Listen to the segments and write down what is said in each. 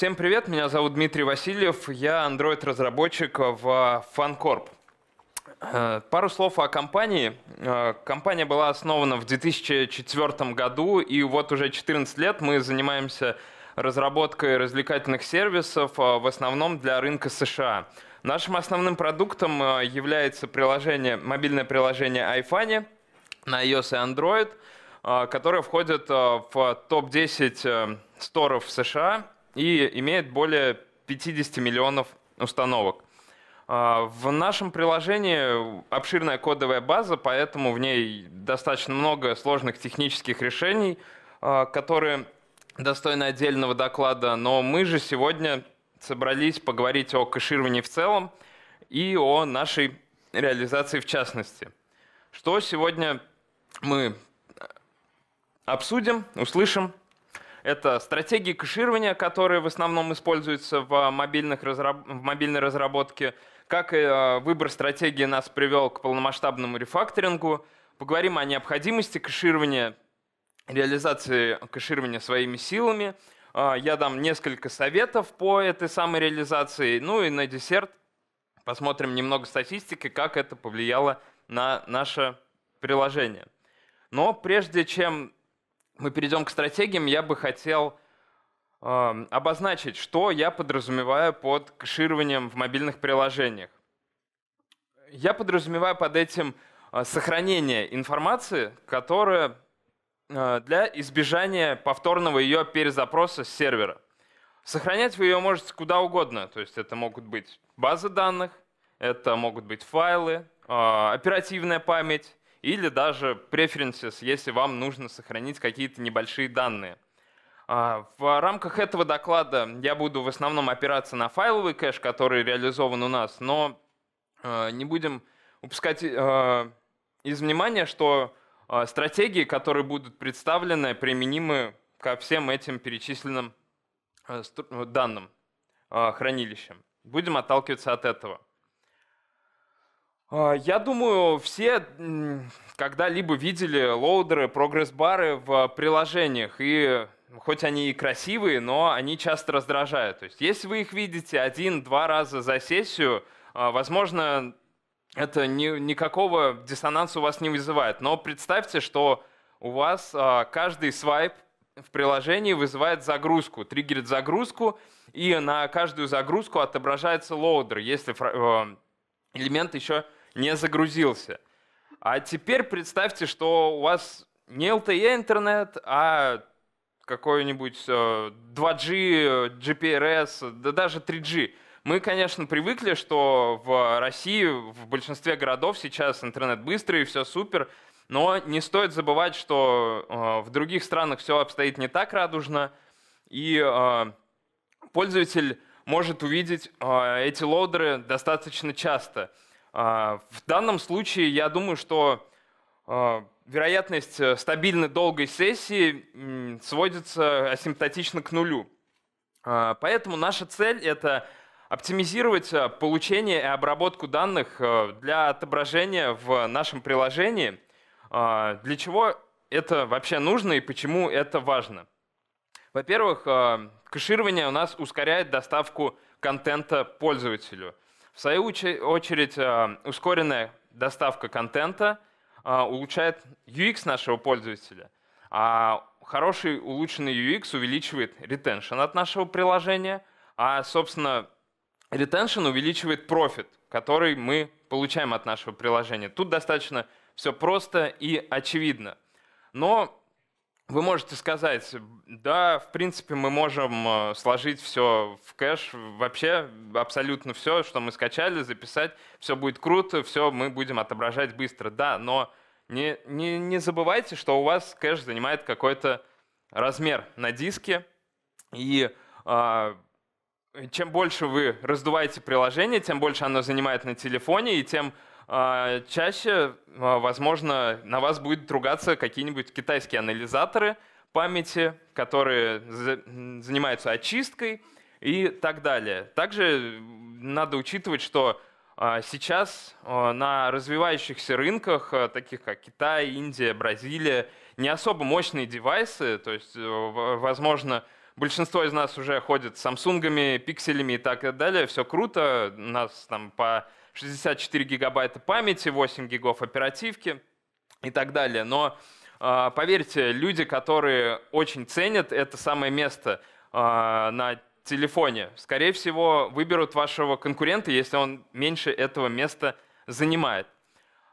Всем привет, меня зовут Дмитрий Васильев, я Android-разработчик в а, FunCorp. Э, пару слов о компании. Э, компания была основана в 2004 году, и вот уже 14 лет мы занимаемся разработкой развлекательных сервисов, а, в основном для рынка США. Нашим основным продуктом а, является приложение, мобильное приложение iFunny на iOS и Android, которое входит в топ-10 э, сторов США – и имеет более 50 миллионов установок. А, в нашем приложении обширная кодовая база, поэтому в ней достаточно много сложных технических решений, а, которые достойны отдельного доклада. Но мы же сегодня собрались поговорить о кэшировании в целом и о нашей реализации в частности. Что сегодня мы обсудим, услышим это стратегии кэширования, которые в основном используются в, а, мобильных разраб... в мобильной разработке, как а, выбор стратегии нас привел к полномасштабному рефакторингу. Поговорим о необходимости кэширования, реализации кэширования своими силами. А, я дам несколько советов по этой самой реализации. Ну и на десерт посмотрим немного статистики, как это повлияло на наше приложение. Но прежде чем мы перейдем к стратегиям, я бы хотел э, обозначить, что я подразумеваю под кэшированием в мобильных приложениях. Я подразумеваю под этим э, сохранение информации, которая э, для избежания повторного ее перезапроса с сервера. Сохранять вы ее можете куда угодно, то есть это могут быть базы данных, это могут быть файлы, э, оперативная память, или даже preferences, если вам нужно сохранить какие-то небольшие данные. А, в рамках этого доклада я буду в основном опираться на файловый кэш, который реализован у нас, но а, не будем упускать а, из внимания, что стратегии, которые будут представлены, применимы ко всем этим перечисленным э, данным, хранилищам. Будем отталкиваться от этого. А, я думаю, все когда-либо видели лоудеры, прогресс-бары в приложениях, и хоть они и красивые, но они часто раздражают. То есть если вы их видите один-два раза за сессию, а, возможно, это ни, никакого диссонанса у вас не вызывает. Но представьте, что у вас а, каждый свайп в приложении вызывает загрузку, триггерит загрузку, и на каждую загрузку отображается лоудер, если э, элемент еще не загрузился. А теперь представьте, что у вас не LTE интернет, а какой-нибудь 2G, э, GPRS, да даже 3G. Мы, конечно, привыкли, что в России в большинстве городов сейчас интернет быстрый, все супер, но не стоит забывать, что э, в других странах все обстоит не так радужно, и э, пользователь может увидеть эти лоудеры достаточно часто – а, в данном случае я думаю, что а, вероятность э, стабильной долгой сессии сводится асимптотично к нулю. А, поэтому наша цель – это оптимизировать э, получение и обработку данных э, для отображения в нашем приложении. Для чего это вообще нужно и почему это важно? Во-первых, кэширование у нас ускоряет доставку контента пользователю – в свою очередь, а, ускоренная доставка контента а, улучшает UX нашего пользователя, а хороший улучшенный UX увеличивает ретеншн от нашего приложения, а, собственно, ретеншн увеличивает профит, который мы получаем от нашего приложения. Тут достаточно все просто и очевидно. Но вы можете сказать, да, в принципе, мы можем э, сложить все в кэш, вообще абсолютно все, что мы скачали, записать, все будет круто, все мы будем отображать быстро, да, но не, не, не забывайте, что у вас кэш занимает какой-то размер на диске, и э, чем больше вы раздуваете приложение, тем больше оно занимает на телефоне, и тем а, чаще, а, возможно, на вас будет ругаться какие-нибудь китайские анализаторы памяти, которые занимаются очисткой и так далее. Также надо учитывать, что а, сейчас на развивающихся рынках, таких как Китай, Индия, Бразилия, не особо мощные девайсы, то есть, э, возможно, большинство из нас уже ходит с самсунгами, пикселями и так далее. Все круто. У нас там по 64 гигабайта памяти, 8 гигов оперативки и так далее. Но а, поверьте, люди, которые очень ценят это самое место а, на телефоне, скорее всего, выберут вашего конкурента, если он меньше этого места занимает.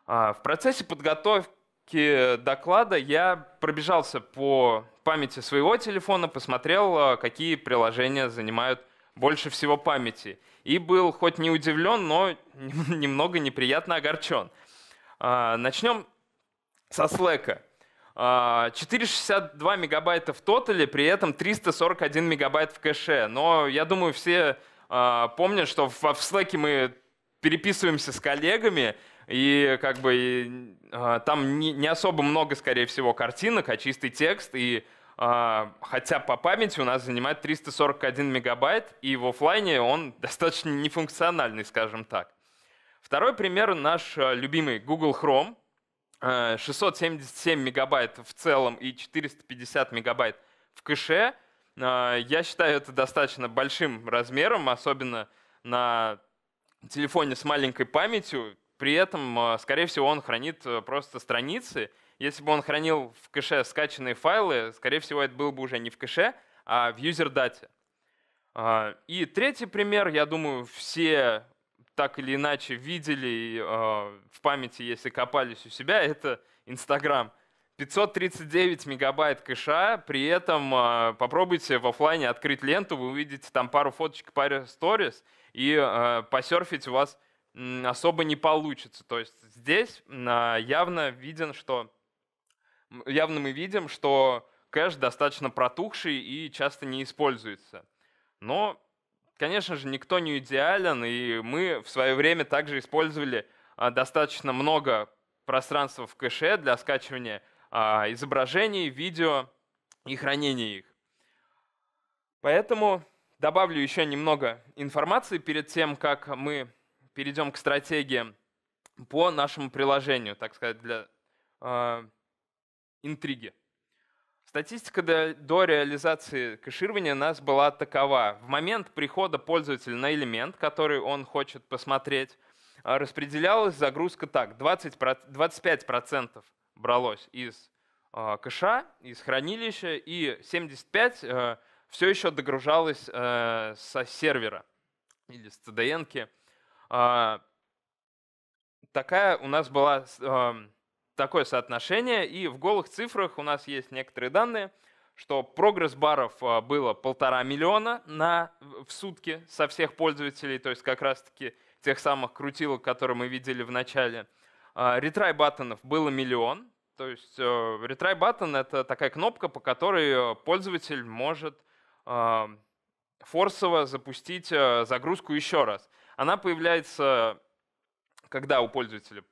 А, в процессе подготовки подготовке доклада я пробежался по памяти своего телефона, посмотрел, э, какие приложения занимают больше всего памяти. И был хоть не удивлен, но немного неприятно огорчен. А, начнем со Slack. 462 а, мегабайта в тотале, при этом 341 мегабайт в кэше. Но я думаю, все а, помнят, что в Slack мы переписываемся с коллегами, и как бы и, а, там не, не особо много, скорее всего, картинок, а чистый текст, и а, хотя по памяти у нас занимает 341 мегабайт, и в офлайне он достаточно нефункциональный, скажем так. Второй пример наш а, любимый Google Chrome. 677 э, мегабайт в целом и 450 мегабайт в кэше. А, я считаю это достаточно большим размером, особенно на телефоне с маленькой памятью. При этом, э, скорее всего, он хранит э, просто страницы. Если бы он хранил в кэше скачанные файлы, скорее всего, это было бы уже не в кэше, а в юзер-дате. А, и третий пример, я думаю, все так или иначе видели э, в памяти, если копались у себя, это Инстаграм. 539 мегабайт кэша, при этом попробуйте в офлайне открыть ленту, вы увидите там пару фоточек, пару сторис, и посерфить у вас особо не получится. То есть здесь а, явно виден, что явно мы видим, что кэш достаточно протухший и часто не используется. Но, конечно же, никто не идеален, и мы в свое время также использовали а, достаточно много пространства в кэше для скачивания а, изображений, видео и хранения их. Поэтому добавлю еще немного информации перед тем, как мы перейдем к стратегиям по нашему приложению, так сказать, для э, интриги. Статистика до, реализации кэширования у нас была такова. В момент прихода пользователя на элемент, который он хочет посмотреть, а, распределялась загрузка так. 20, 25% бралось из э, кэша, из хранилища, и 75% э, все еще догружалось э, со сервера или с CDN-ки а, такая у нас была такое соотношение, и в голых цифрах у нас есть некоторые данные, что прогресс баров а, было полтора миллиона на, в сутки со всех пользователей, то есть как раз-таки тех самых крутилок, которые мы видели в начале. А, ретрай баттонов было миллион, то есть э, ретрай баттон это такая кнопка, по которой пользователь может форсово запустить э, загрузку еще раз. Она появляется, когда у пользователя,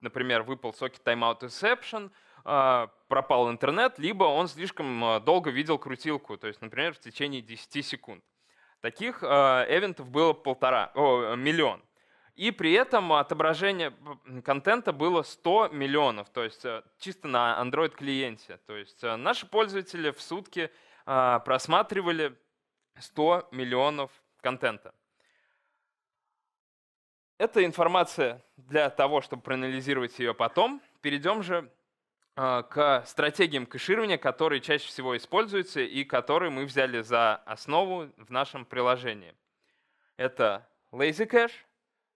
например, выпал сокет timeout exception, а, пропал интернет, либо он слишком а, долго видел крутилку, то есть, например, в течение 10 секунд. Таких а, эвентов было полтора, о, миллион. И при этом отображение контента было 100 миллионов, то есть чисто на Android-клиенте. То есть наши пользователи в сутки просматривали 100 миллионов контента. Это информация для того, чтобы проанализировать ее потом. Перейдем же а, к стратегиям кэширования, которые чаще всего используются и которые мы взяли за основу в нашем приложении. Это Lazy Cache,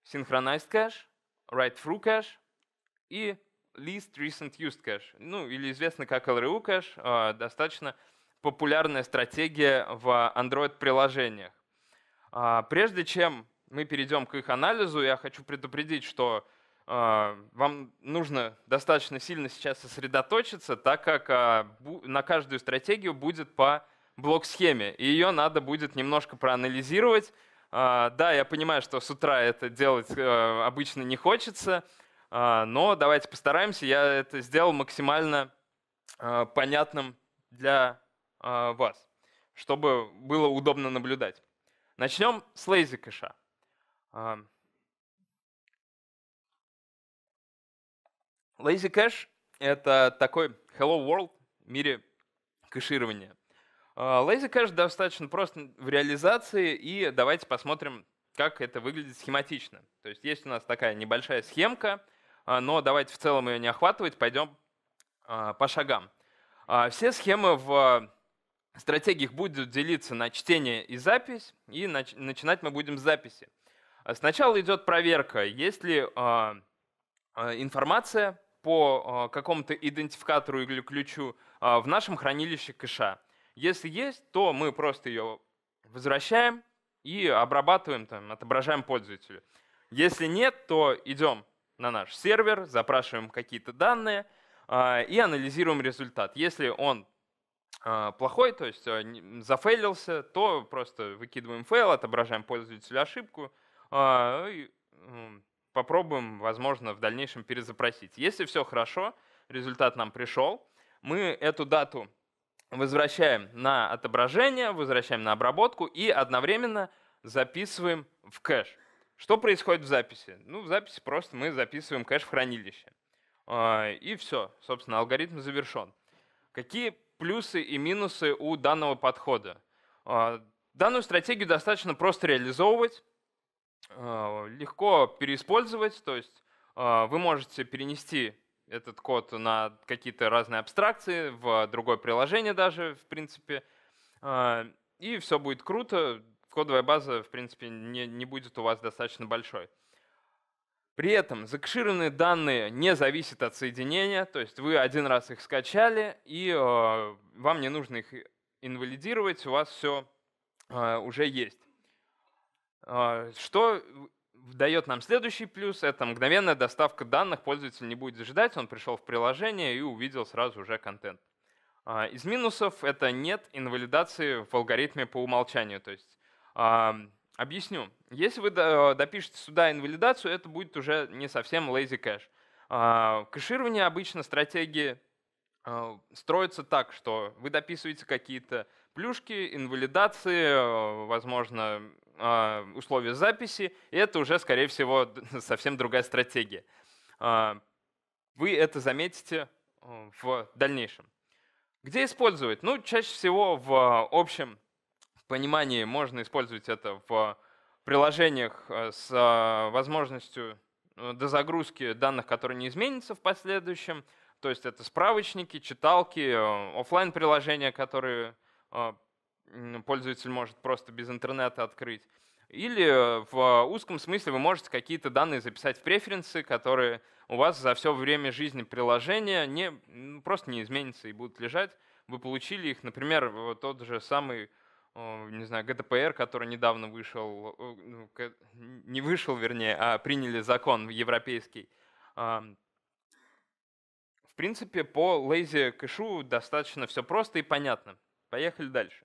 Synchronized Cache, Write-Through Cache и Least Recent Used Cache, ну или известно как LRU Cache, а, достаточно популярная стратегия в Android-приложениях. А, прежде чем мы перейдем к их анализу. Я хочу предупредить, что а, вам нужно достаточно сильно сейчас сосредоточиться, так как а, на каждую стратегию будет по блок-схеме, и ее надо будет немножко проанализировать. А, да, я понимаю, что с утра это делать э, обычно не хочется, но давайте постараемся. Я это сделал максимально понятным для вас, чтобы было удобно наблюдать. Начнем с лейзи кэша. А, Lazy Cache — это такой hello world в мире кэширования. А, Lazy Cache достаточно просто в реализации, и давайте посмотрим, как это выглядит схематично. То есть есть у нас такая небольшая схемка, а, но давайте в целом ее не охватывать, пойдем по шагам. Все схемы в стратегиях будут делиться на чтение и запись, и начинать мы будем с записи. Сначала идет проверка, есть ли а, а, информация по а, какому-то идентификатору или ключу в нашем хранилище кэша. Если есть, то мы просто ее возвращаем и обрабатываем, там, отображаем пользователю. Если нет, то идем на наш сервер, запрашиваем какие-то данные и анализируем результат. Если он плохой, то есть зафейлился, то просто выкидываем фейл, отображаем пользователю ошибку – а, попробуем, возможно, в дальнейшем перезапросить. Если все хорошо, результат нам пришел, мы эту дату возвращаем на отображение, возвращаем на обработку и одновременно записываем в кэш. Что происходит в записи? Ну, в записи просто мы записываем кэш в хранилище. А, и все, собственно, алгоритм завершен. Какие плюсы и минусы у данного подхода? А, данную стратегию достаточно просто реализовывать, а, легко переиспользовать, то есть а, вы можете перенести этот код на какие-то разные абстракции, в другое приложение даже, в принципе, а, и все будет круто, кодовая база, в принципе, не, не будет у вас достаточно большой. При этом закэшированные данные не зависят от соединения, то есть вы один раз их скачали, и э, вам не нужно их инвалидировать, у вас все э, уже есть. А, что дает нам следующий плюс, это мгновенная доставка данных, пользователь не будет зажидать, он пришел в приложение и увидел сразу уже контент. А, из минусов это нет инвалидации в алгоритме по умолчанию. То есть объясню. Если вы допишете сюда инвалидацию, это будет уже не совсем lazy кэш. А, кэширование обычно стратегии строится так, что вы дописываете какие-то плюшки, инвалидации, возможно, а, условия записи, и это уже, скорее всего, совсем другая стратегия. А, вы это заметите э, в дальнейшем. Где использовать? Ну, чаще всего в общем понимании можно использовать это в приложениях э, с а, возможностью э, дозагрузки данных, которые не изменятся в последующем. То есть это справочники, читалки, офлайн приложения которые пользователь может просто без интернета открыть. Или э, в э, узком смысле вы можете какие-то данные записать в преференсы, которые у вас за все время жизни приложения не, просто не изменятся и будут лежать. Вы получили их, например, э, тот же самый, не знаю, ГДПР, который недавно вышел, ну, не вышел, вернее, а приняли закон европейский. В принципе, по лейзи кэшу достаточно все просто и понятно. Поехали дальше.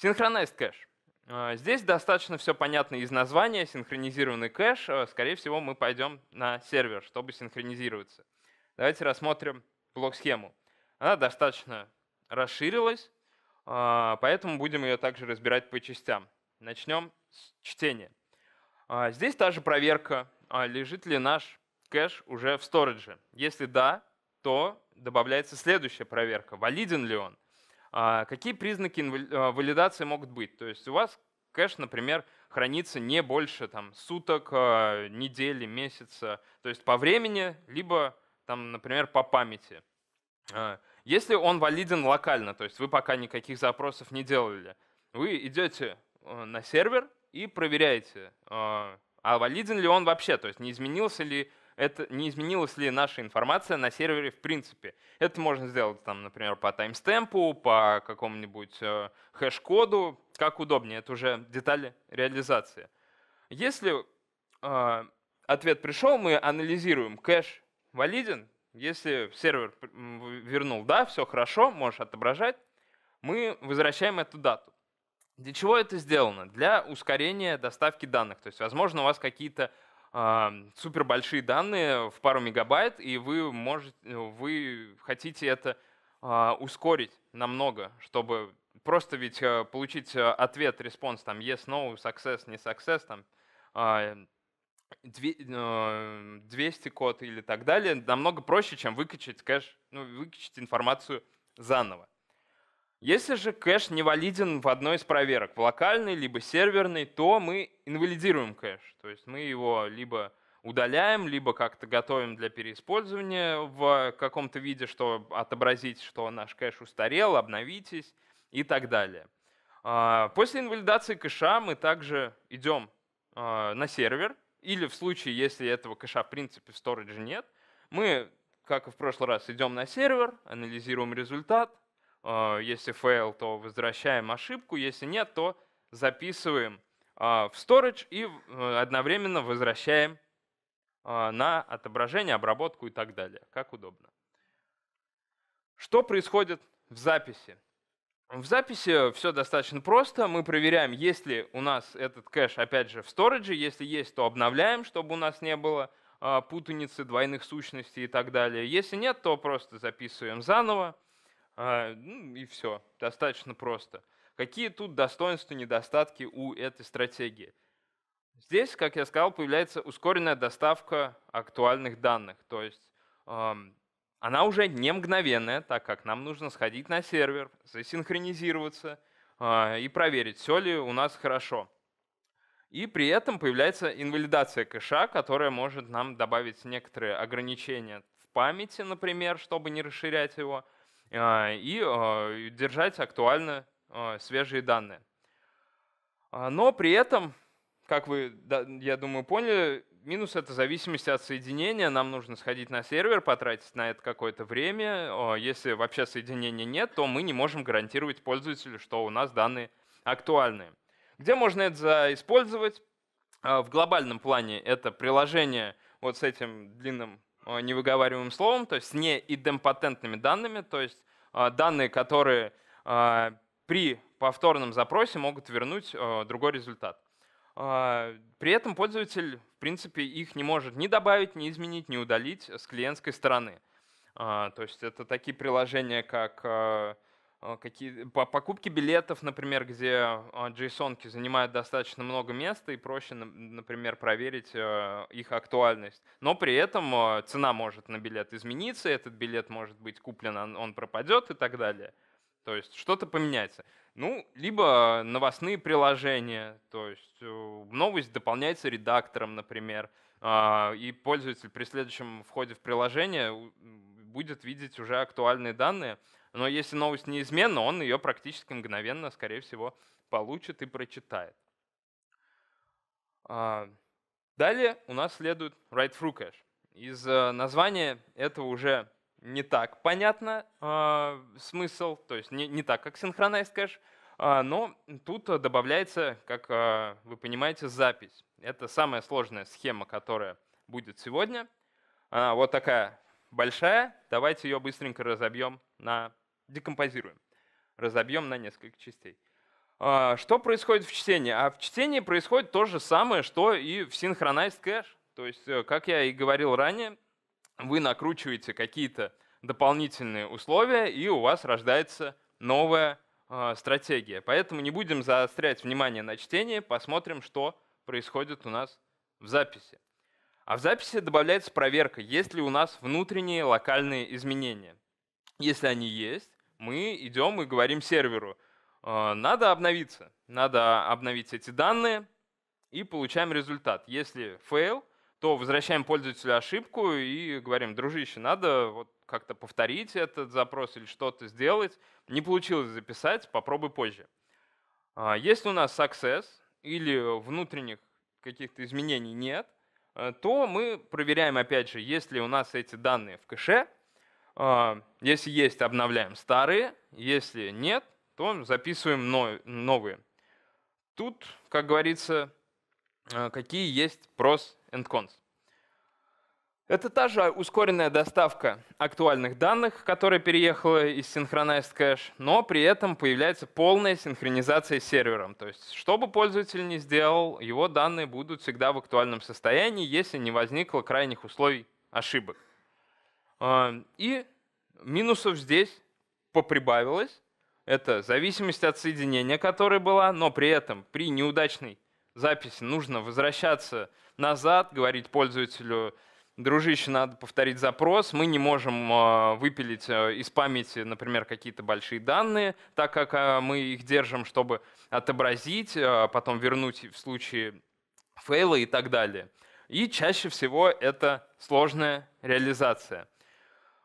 Synchronized кэш. А, здесь достаточно все понятно из названия, синхронизированный кэш. А, скорее всего, мы пойдем на сервер, чтобы синхронизироваться. Давайте рассмотрим блок-схему. Она достаточно расширилась, а, поэтому будем ее также разбирать по частям. Начнем с чтения. Здесь та же проверка, лежит ли наш кэш уже в сторидже. Если да, то добавляется следующая проверка, валиден ли он. А, какие признаки а, валидации могут быть? То есть у вас кэш, например, хранится не больше там, суток, а, недели, месяца, то есть по времени, либо, там, например, по памяти. Если он валиден локально, то есть вы пока никаких запросов не делали, вы идете э, на сервер и проверяете, а валиден ли он вообще, то есть не изменился ли это не изменилась ли наша информация на сервере в принципе. Это можно сделать, там, например, по таймстемпу, по какому-нибудь э, хэш-коду, как удобнее. Это уже детали реализации. Если э, ответ пришел, мы анализируем кэш валиден. Если сервер вернул, да, все хорошо, можешь отображать, мы возвращаем эту дату. Для чего это сделано? Для ускорения доставки данных. То есть, возможно, у вас какие-то а, супер большие данные в пару мегабайт, и вы, можете, ну, вы хотите это а, ускорить намного, чтобы просто ведь э, получить э, ответ, респонс, там, yes, no, success, не success, там, 200 а, э, код или так далее, намного проще, чем выкачать кэш, ну, выкачать информацию заново. Если же кэш не валиден в одной из проверок, в локальной либо серверной, то мы инвалидируем кэш. То есть мы его либо удаляем, либо как-то готовим для переиспользования в каком-то виде, что отобразить, что наш кэш устарел, обновитесь и так далее. А, после инвалидации кэша мы также идем а, на сервер, или в случае, если этого кэша в принципе в сторидже нет, мы, как и в прошлый раз, идем на сервер, анализируем результат, а, если fail, то возвращаем ошибку. Если нет, то записываем а, в storage и э, одновременно возвращаем а, на отображение, обработку и так далее. Как удобно. Что происходит в записи? В записи все достаточно просто. Мы проверяем, есть ли у нас этот кэш, опять же, в сторидже. Если есть, то обновляем, чтобы у нас не было путаницы, двойных сущностей и так далее. Если нет, то просто записываем заново. А, ну и все, достаточно просто. Какие тут достоинства и недостатки у этой стратегии? Здесь, как я сказал, появляется ускоренная доставка актуальных данных. То есть эм, она уже не мгновенная, так как нам нужно сходить на сервер, засинхронизироваться э, и проверить, все ли у нас хорошо. И при этом появляется инвалидация кэша, которая может нам добавить некоторые ограничения в памяти, например, чтобы не расширять его, а, а, и держать актуально а, свежие данные. Но при этом, как вы, я думаю, поняли, минус это зависимость от соединения. Нам нужно сходить на сервер, потратить на это какое-то время. Если вообще соединения нет, то мы не можем гарантировать пользователю, что у нас данные актуальны. Где можно это использовать? В глобальном плане это приложение вот с этим длинным Э, невыговариваемым словом, то есть с неидемпатентными данными, то есть э, данные, которые э, при повторном запросе могут вернуть другой результат. При этом пользователь, в принципе, их не может ни добавить, ни изменить, ни удалить с клиентской стороны. То есть это такие приложения, как а, какие по покупке билетов, например, где а, джейсонки занимают достаточно много места и проще, например, проверить а, их актуальность. Но при этом цена может на билет измениться, этот билет может быть куплен, он пропадет и так далее. То есть что-то поменяется. Ну, либо новостные приложения, то есть э, новость дополняется редактором, например, и пользователь при следующем входе в приложение будет видеть уже актуальные данные, но если новость неизменна, он ее практически мгновенно, скорее всего, получит и прочитает. А, далее у нас следует write-through кэш. Из э, названия этого уже не так понятно э, смысл, то есть не, не так, как synchronized кэш, э, но тут добавляется, как э, вы понимаете, запись. Это самая сложная схема, которая будет сегодня. Она вот такая большая. Давайте ее быстренько разобьем на декомпозируем, разобьем на несколько частей. А, что происходит в чтении? А в чтении происходит то же самое, что и в Synchronized Cache. То есть, э, как я и говорил ранее, вы накручиваете какие-то дополнительные условия, и у вас рождается новая э, стратегия. Поэтому не будем заострять внимание на чтении, посмотрим, что происходит у нас в записи. А в записи добавляется проверка, есть ли у нас внутренние локальные изменения. Если они есть, мы идем и говорим серверу, э, надо обновиться, надо обновить эти данные и получаем результат. Если fail, то возвращаем пользователю ошибку и говорим, дружище, надо вот как-то повторить этот запрос или что-то сделать. Не получилось записать, попробуй позже. А если у нас success или внутренних каких-то изменений нет, э, то мы проверяем, опять же, есть ли у нас эти данные в кэше, а, если есть, обновляем старые. Если нет, то записываем новые. Тут, как говорится, а, какие есть pros and cons. Это та же ускоренная доставка актуальных данных, которая переехала из Synchronized Cache, но при этом появляется полная синхронизация с сервером. То есть, что бы пользователь ни сделал, его данные будут всегда в актуальном состоянии, если не возникло крайних условий ошибок. И минусов здесь поприбавилось. Это зависимость от соединения, которая была, но при этом при неудачной записи нужно возвращаться назад, говорить пользователю, дружище, надо повторить запрос, мы не можем а, выпилить а, из памяти, например, какие-то большие данные, так как а, мы их держим, чтобы отобразить, потом вернуть в случае фейла и так далее. И чаще всего это сложная реализация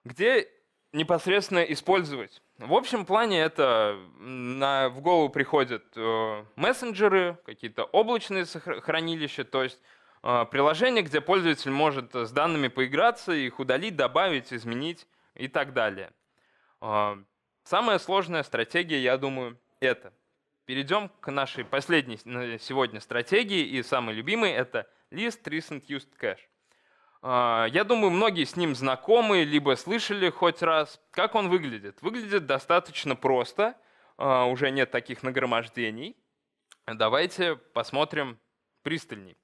где непосредственно использовать. В общем плане это на, в голову приходят э, мессенджеры, какие-то облачные хранилища, то есть э, приложение, где пользователь может э, с данными поиграться, их удалить, добавить, изменить и так далее. Э, самая сложная стратегия, я думаю, это. Перейдем к нашей последней на сегодня стратегии и самой любимой, это List Recent Used Cache. А, я думаю, многие с ним знакомы, либо слышали хоть раз. Как он выглядит? Выглядит достаточно просто, а, уже нет таких нагромождений. Давайте посмотрим пристальней.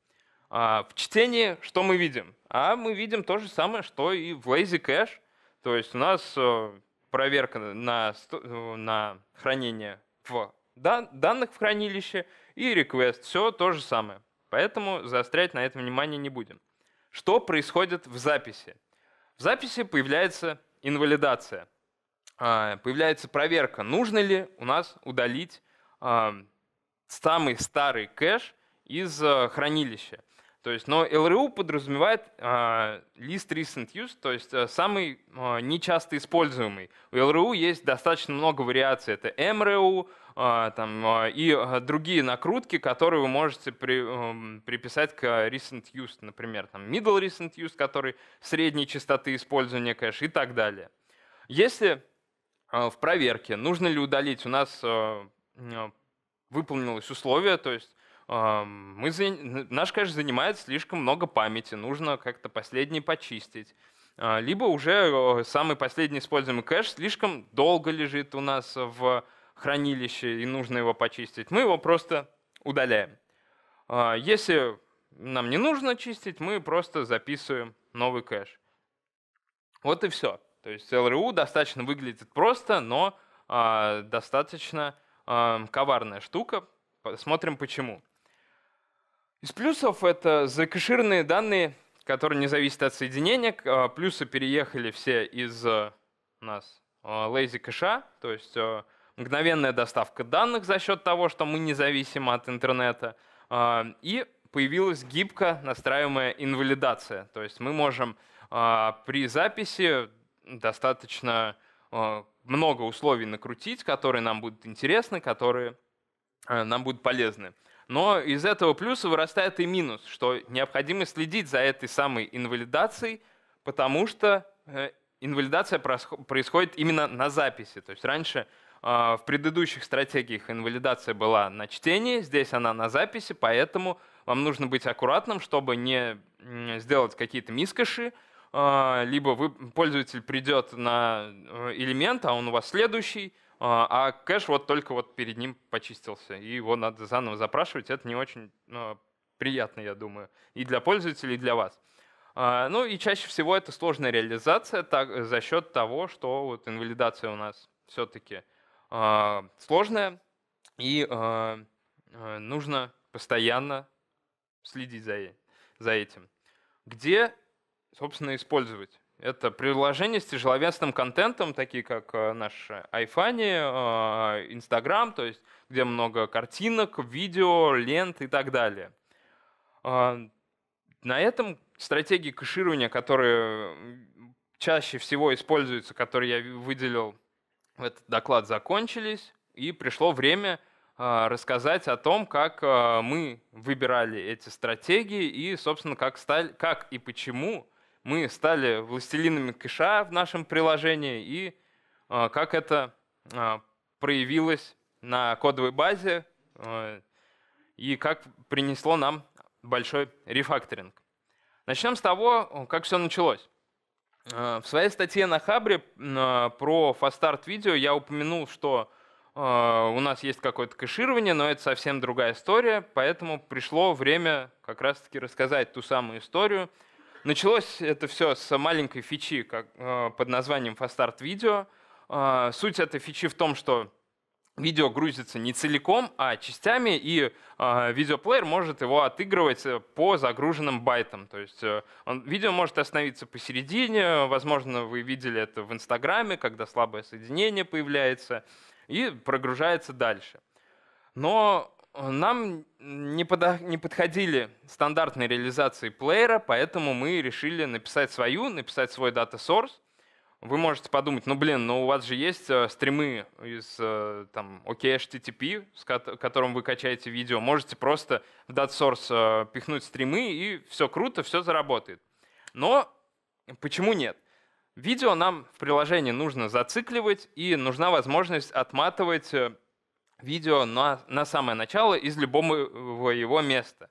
А, в чтении что мы видим? А мы видим то же самое, что и в Lazy Cache. То есть у нас э, проверка на, э, на хранение в данных в хранилище и request. Все то же самое. Поэтому заострять на этом внимание не будем. Что происходит в записи? В записи появляется инвалидация. А, появляется проверка, нужно ли у нас удалить а, самый старый кэш из а, хранилища. То есть, но LRU подразумевает э, а, list recent use, то есть э, самый э, нечасто используемый. У LRU есть достаточно много вариаций. Это MRU эм э, а, там, э, и другие накрутки, которые вы можете при, э, приписать к recent use, например, там, middle recent use, который средней частоты использования кэш и так далее. Если э, в проверке нужно ли удалить, у нас э, выполнилось условие, то есть мы, наш кэш занимает слишком много памяти, нужно как-то последний почистить. А, либо уже самый последний используемый кэш слишком долго лежит у нас в хранилище и нужно его почистить. Мы его просто удаляем. А, если нам не нужно чистить, мы просто записываем новый кэш. Вот и все. То есть LRU достаточно выглядит просто, но а, достаточно коварная штука. Посмотрим почему. Из плюсов это закэшированные данные, которые не зависят от соединения. А, плюсы переехали все из э, нас э, lazy кэша, то есть э, мгновенная доставка данных за счет того, что мы не независимы от интернета. А, и появилась гибко настраиваемая инвалидация. То есть мы можем а, при записи достаточно много условий накрутить, которые нам будут интересны, которые нам будут полезны. Но из этого плюса вырастает и минус, что необходимо следить за этой самой инвалидацией, потому что э, инвалидация происходит именно на записи. То есть раньше а, в предыдущих стратегиях инвалидация была на чтении, здесь она на записи, поэтому вам нужно быть аккуратным, чтобы не сделать какие-то мискоши, а, либо вы, пользователь придет на э, элемент, а он у вас следующий, а, а кэш вот только вот перед ним почистился, и его надо заново запрашивать. Это не очень ну, приятно, я думаю, и для пользователей, и для вас. А, ну и чаще всего это сложная реализация так, за счет того, что вот инвалидация у нас все-таки э, а, сложная, и э, нужно постоянно следить за, за этим. Где, собственно, использовать это приложения с тяжеловесным контентом, такие как э, наш iFunny, Instagram, э, то есть где много картинок, видео, лент и так далее. Э, на этом стратегии кэширования, которые чаще всего используются, которые я выделил в этот доклад, закончились, и пришло время рассказать о том, как мы выбирали эти стратегии и, собственно, как, стали, как и почему мы стали властелинами кэша в нашем приложении и а, как это а, проявилось на кодовой базе а, и как принесло нам большой рефакторинг. Начнем с того, как все началось. В своей статье на Хабре про Fast Start видео я упомянул, что у нас есть какое-то кэширование, но это совсем другая история, поэтому пришло время как раз-таки рассказать ту самую историю, Началось это все с маленькой фичи как, э, под названием Fast Video. Э, суть этой фичи в том, что видео грузится не целиком, а частями, и э, видеоплеер может его отыгрывать э, по загруженным байтам. То есть э, он, видео может остановиться посередине, возможно, вы видели это в Инстаграме, когда слабое соединение появляется, и прогружается дальше. Но нам не, подо... не подходили стандартные реализации плеера, поэтому мы решили написать свою, написать свой data source. Вы можете подумать, ну блин, но ну, у вас же есть э, стримы из э, там OKHTTP, с ко которым вы качаете видео. Можете просто в data source э, пихнуть стримы, и все круто, все заработает. Но почему нет? Видео нам в приложении нужно зацикливать, и нужна возможность отматывать э, видео на, на самое начало из любого его места.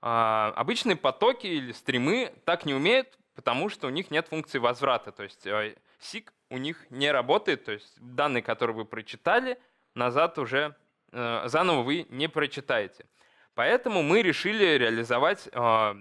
А, обычные потоки или стримы так не умеют, потому что у них нет функции возврата. То есть э, сик у них не работает, то есть данные, которые вы прочитали, назад уже э, заново вы не прочитаете. Поэтому мы решили реализовать э,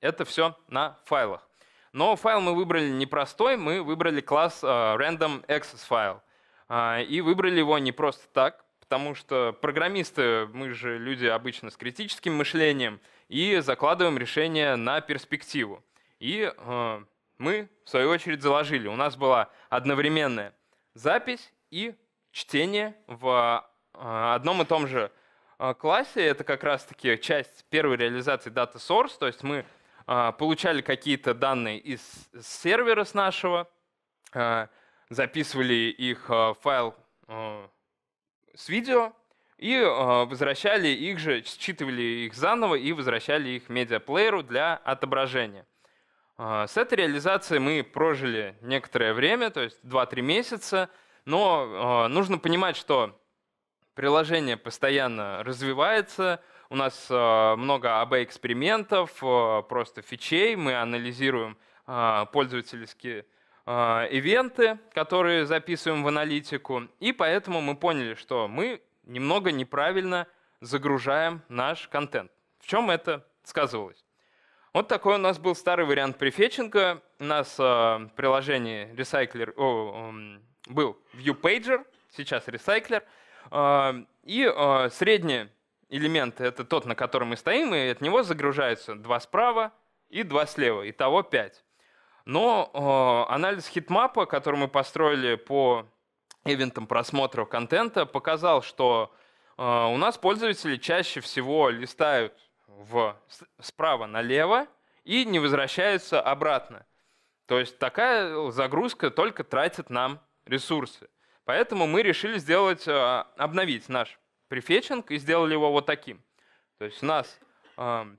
это все на файлах. Но файл мы выбрали не простой, мы выбрали класс random access file. А, и выбрали его не просто так, потому что программисты, мы же люди обычно с критическим мышлением, и закладываем решение на перспективу. И э, мы, в свою очередь, заложили. У нас была одновременная запись и чтение в э, одном и том же э, классе. Это как раз-таки часть первой реализации Data Source, то есть мы э, получали какие-то данные из, сервера с нашего, э, записывали их э, файл э, с видео и э, возвращали их же, считывали их заново и возвращали их медиаплееру для отображения. Э, с этой реализацией мы прожили некоторое время, то есть 2-3 месяца, но э, нужно понимать, что приложение постоянно развивается, у нас э, много АБ-экспериментов, э, просто фичей, мы анализируем э, пользовательские а, ивенты, которые записываем в аналитику, и поэтому мы поняли, что мы немного неправильно загружаем наш контент. В чем это сказывалось? Вот такой у нас был старый вариант префетчинга. У нас э, приложение Recycler о, э, был ViewPager, сейчас Recycler. Э, и э, средний элемент — это тот, на котором мы стоим, и от него загружаются два справа и два слева, итого пять. Но э, анализ хитмапа, который мы построили по ивентам просмотров контента, показал, что э, у нас пользователи чаще всего листают в, справа налево и не возвращаются обратно. То есть такая загрузка только тратит нам ресурсы. Поэтому мы решили сделать, э, обновить наш префетчинг и сделали его вот таким. То есть у нас эм,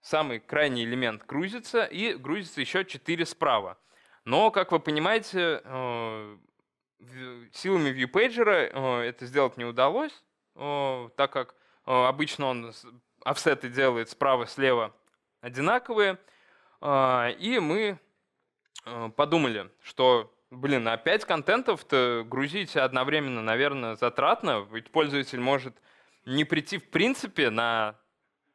самый крайний элемент грузится, и грузится еще 4 справа. Но, как вы понимаете, э, силами ViewPager э, это сделать не удалось, э, так как обычно он офсеты делает справа-слева одинаковые. И мы подумали, что, блин, опять контентов-то грузить одновременно, наверное, затратно, ведь пользователь может не прийти в принципе на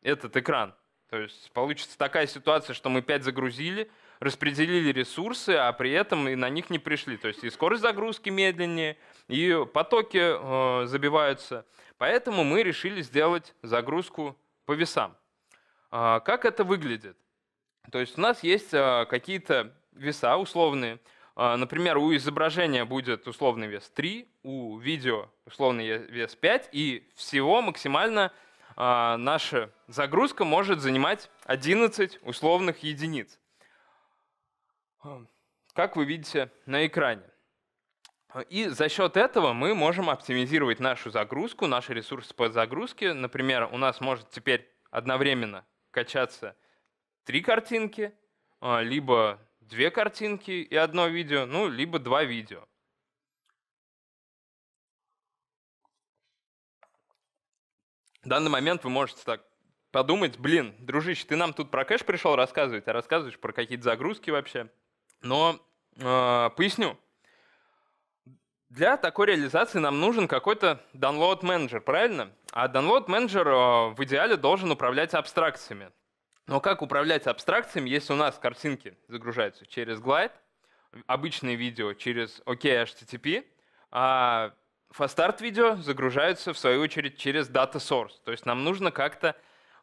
этот экран. То есть получится такая ситуация, что мы 5 загрузили, распределили ресурсы, а при этом и на них не пришли. То есть и скорость загрузки медленнее, и потоки э, забиваются. Поэтому мы решили сделать загрузку по весам. Э, как это выглядит? То есть у нас есть э, какие-то веса условные. Э, например, у изображения будет условный вес 3, у видео условный вес 5, и всего максимально а, наша загрузка может занимать 11 условных единиц. Как вы видите на экране. И за счет этого мы можем оптимизировать нашу загрузку, наши ресурсы по загрузке. Например, у нас может теперь одновременно качаться три картинки, а, либо две картинки и одно видео, ну, либо два видео. в данный момент вы можете так подумать, блин, дружище, ты нам тут про кэш пришел рассказывать, а рассказываешь про какие-то загрузки вообще. Но э, поясню. Для такой реализации нам нужен какой-то download менеджер, правильно? А download менеджер э, в идеале должен управлять абстракциями. Но как управлять абстракциями, если у нас картинки загружаются через Glide, обычные видео через OK HTTP, а фастарт видео загружаются в свою очередь через Data Source. То есть нам нужно как-то э,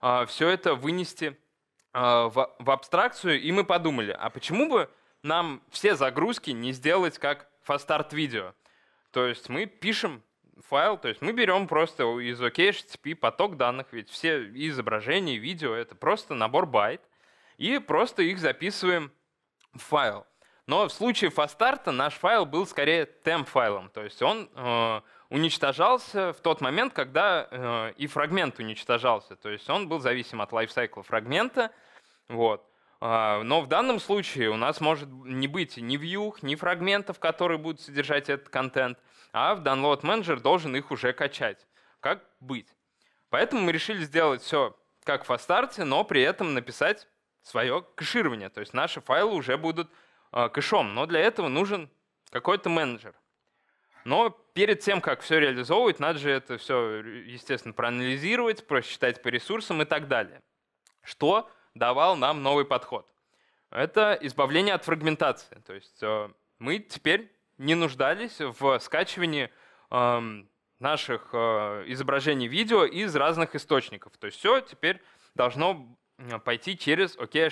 а, все это вынести э, в, в абстракцию, и мы подумали, а почему бы нам все загрузки не сделать как фастарт видео? То есть мы пишем файл, то есть мы берем просто из OK HTTP поток данных, ведь все изображения, видео — это просто набор байт, и просто их записываем в файл. Но в случае фастарта наш файл был скорее темп-файлом, то есть он э, уничтожался в тот момент, когда э, и фрагмент уничтожался, то есть он был зависим от лайфсайкла фрагмента. Вот. А, но в данном случае у нас может не быть ни вьюх, ни фрагментов, которые будут содержать этот контент, а в Download Manager должен их уже качать. Как быть? Поэтому мы решили сделать все как в фастарте, но при этом написать свое кэширование, то есть наши файлы уже будут а, кэшом, но для этого нужен какой-то менеджер. Но перед тем, как все реализовывать, надо же это все, естественно, проанализировать, просчитать по ресурсам и так далее. Что давал нам новый подход? Это избавление от фрагментации. То есть а, мы теперь не нуждались в скачивании наших а, изображений видео из разных источников. То есть все теперь должно пойти через OK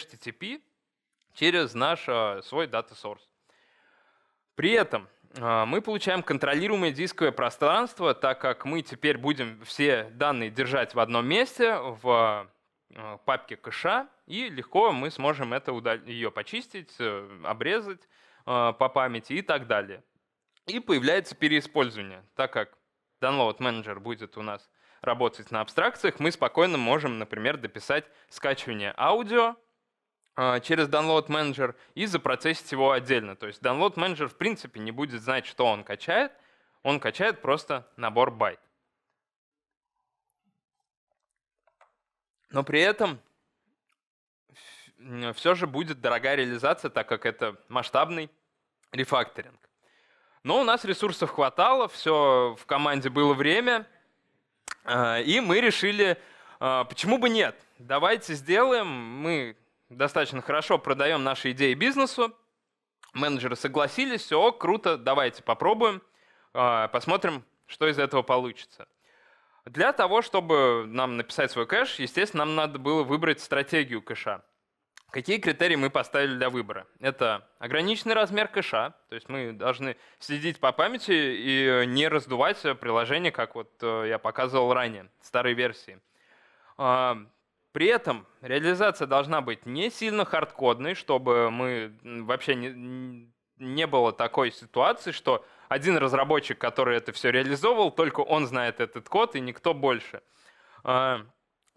через наш а, свой Data Source. При этом а, мы получаем контролируемое дисковое пространство, так как мы теперь будем все данные держать в одном месте, в а, папке кэша, и легко мы сможем это ее почистить, э, обрезать по памяти и так далее. И появляется переиспользование, так как Download Manager будет у нас работать на абстракциях, мы спокойно можем, например, дописать скачивание аудио, а, через Download Manager и запроцессить его отдельно. То есть Download Manager в принципе не будет знать, что он качает, он качает просто набор байт. Но при этом все же будет дорогая реализация, так как это масштабный рефакторинг. Но у нас ресурсов хватало, все в команде было время, а, и мы решили, а, почему бы нет, давайте сделаем, мы достаточно хорошо продаем наши идеи бизнесу. Менеджеры согласились, все, круто, давайте попробуем, а, посмотрим, что из этого получится. Для того, чтобы нам написать свой кэш, естественно, нам надо было выбрать стратегию кэша. Какие критерии мы поставили для выбора? Это ограниченный размер кэша, то есть мы должны следить по памяти и не раздувать приложение, как вот э, я показывал ранее, старой версии. А, при этом реализация должна быть не сильно хардкодной, чтобы мы вообще не, не было такой ситуации, что один разработчик, который это все реализовал, только он знает этот код и никто больше. А,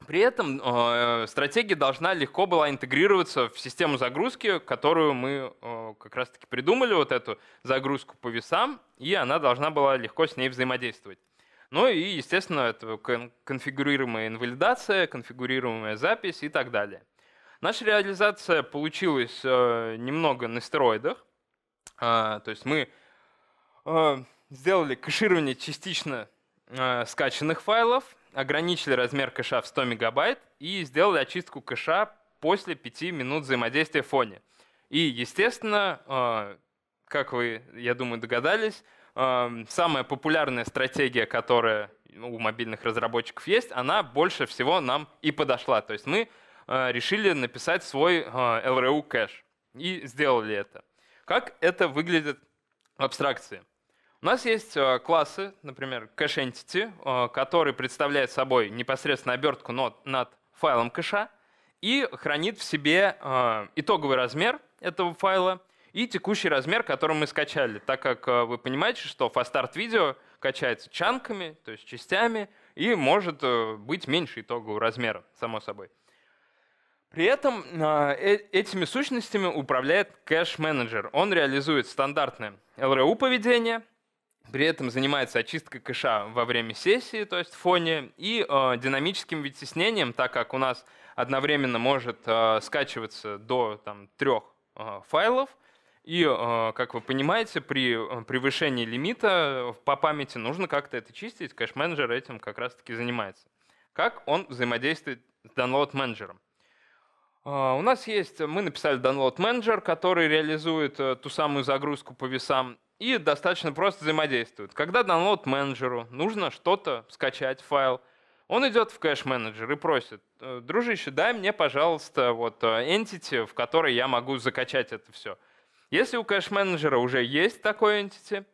при этом а, стратегия должна легко была интегрироваться в систему загрузки, которую мы а, как раз-таки придумали, вот эту загрузку по весам, и она должна была легко с ней взаимодействовать. Ну и, естественно, это конфигурируемая инвалидация, конфигурируемая запись и так далее. Наша реализация получилась э, немного на стероидах. Э, то есть мы э, сделали кэширование частично э, скачанных файлов, ограничили размер кэша в 100 мегабайт и сделали очистку кэша после 5 минут взаимодействия в фоне. И, естественно, э, как вы, я думаю, догадались, Эм, самая популярная стратегия, которая ну, у мобильных разработчиков есть, она больше всего нам и подошла. То есть мы э, решили написать свой э, LRU кэш и сделали это. Как это выглядит в абстракции? У нас есть э, классы, например, кэш entity, который представляет собой непосредственно обертку над файлом кэша и хранит в себе итоговый размер этого файла – и текущий размер, который мы скачали. Так как э, вы понимаете, что фастарт видео качается чанками, то есть частями, и может э, быть меньше итогового размера, само собой. При этом э, э этими сущностями управляет кэш-менеджер. Он реализует стандартное LRU поведение, при этом занимается очисткой кэша во время сессии, то есть в фоне, и э, динамическим вытеснением, так как у нас одновременно может э, скачиваться до там, трех э, файлов, и, а, как вы понимаете, при а, превышении лимита э, по памяти нужно как-то это чистить. Кэш-менеджер этим как раз-таки занимается. Как он взаимодействует с download-менеджером? А, у нас есть, мы написали download менеджер, который реализует э, ту самую загрузку по весам и достаточно просто взаимодействует. Когда download менеджеру нужно что-то скачать, файл, он идет в кэш менеджер и просит, «Э, дружище, дай мне, пожалуйста, вот entity, в которой я могу закачать это все. Если у кэш-менеджера уже есть такой entity,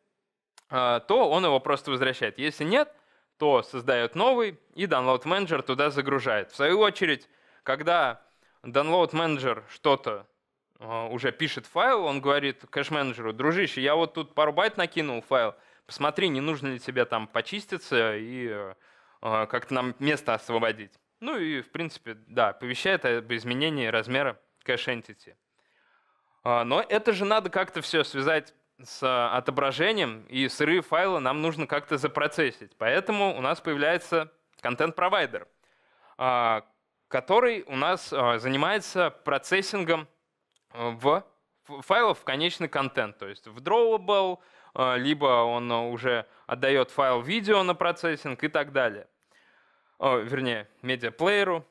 а, то он его просто возвращает. Если нет, то создает новый и download manager туда загружает. В свою очередь, когда download manager что-то а, уже пишет файл, он говорит кэш-менеджеру, дружище, я вот тут пару байт накинул файл, посмотри, не нужно ли тебе там почиститься и а, как-то нам место освободить. Ну и, в принципе, да, повещает об изменении размера кэш-энтити. А, но это же надо как-то все связать с а, отображением, и сырые файлы нам нужно как-то запроцессить. Поэтому у нас появляется контент-провайдер, а, который у нас занимается процессингом в файлов в конечный контент, то есть в drawable, либо он уже отдает файл видео на процессинг и так далее. О, вернее, медиаплееру.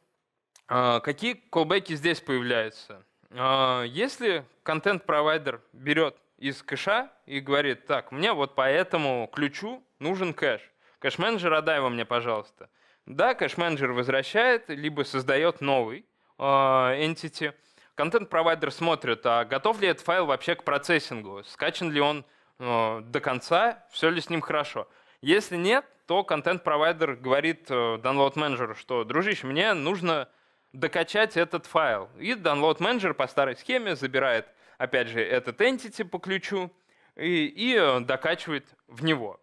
Какие колбеки здесь появляются? А, если контент-провайдер берет из кэша и говорит, так, мне вот по этому ключу нужен кэш. Кэш-менеджер, отдай его мне, пожалуйста. Да, кэш-менеджер возвращает, либо создает новый э, entity. Контент-провайдер смотрит, а готов ли этот файл вообще к процессингу, скачан ли он э, до конца, все ли с ним хорошо. Если нет, то контент-провайдер говорит э, download менеджеру, что, дружище, мне нужно докачать этот файл. И Download Manager по старой схеме забирает, опять же, этот entity по ключу и, и э, докачивает в него.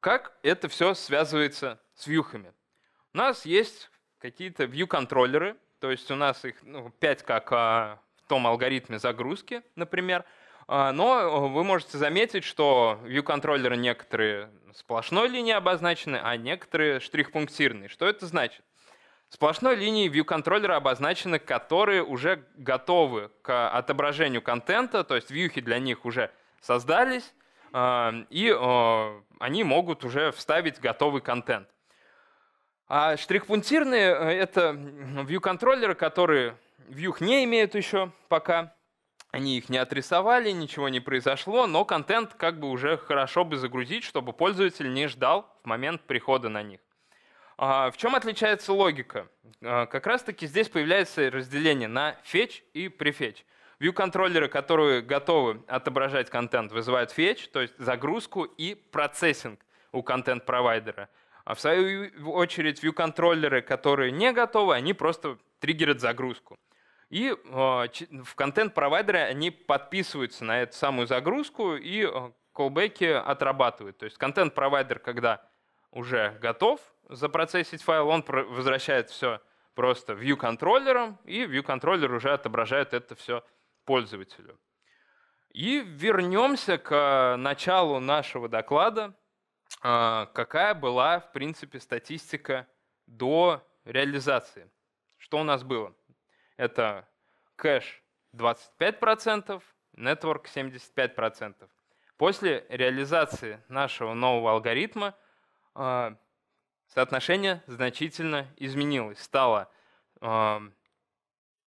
Как это все связывается с вьюхами? У нас есть какие-то view-контроллеры, то есть у нас их ну, 5 как а, в том алгоритме загрузки, например, а, но э, вы можете заметить, что view-контроллеры некоторые сплошной линии обозначены, а некоторые штрих-пунктирные. Что это значит? Сплошной линией view-контроллера обозначены, которые уже готовы к а, отображению контента, то есть вьюхи для них уже создались, а, и а, они могут уже вставить готовый контент. А штрихпунктирные э, это view-контроллеры, которые вьюх не имеют еще пока, они их не отрисовали, ничего не произошло, но контент как бы уже хорошо бы загрузить, чтобы пользователь не ждал в момент прихода на них. А, в чем отличается логика? А, как раз-таки здесь появляется разделение на фетч и префетч. View-контроллеры, которые готовы отображать контент, вызывают фетч, то есть загрузку и процессинг у контент-провайдера. А в свою очередь view-контроллеры, которые не готовы, они просто триггерят загрузку. И а, в контент провайдере они подписываются на эту самую загрузку и колбеки отрабатывают. То есть контент-провайдер, когда уже готов, запроцессить файл, он возвращает все просто view контроллером, и view контроллер уже отображает это все пользователю. И вернемся к э, началу нашего доклада, а, какая была, в принципе, статистика до реализации. Что у нас было? Это кэш 25%, нетворк 75%. После реализации нашего нового алгоритма а, соотношение значительно изменилось. Стало э,